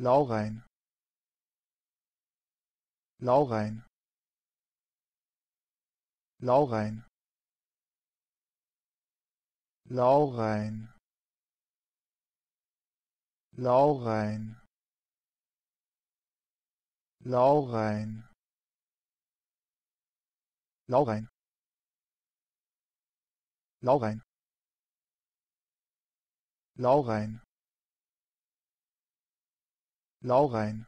laurein laurein laurein laurein laurein laurein laurein laurein laurein laurein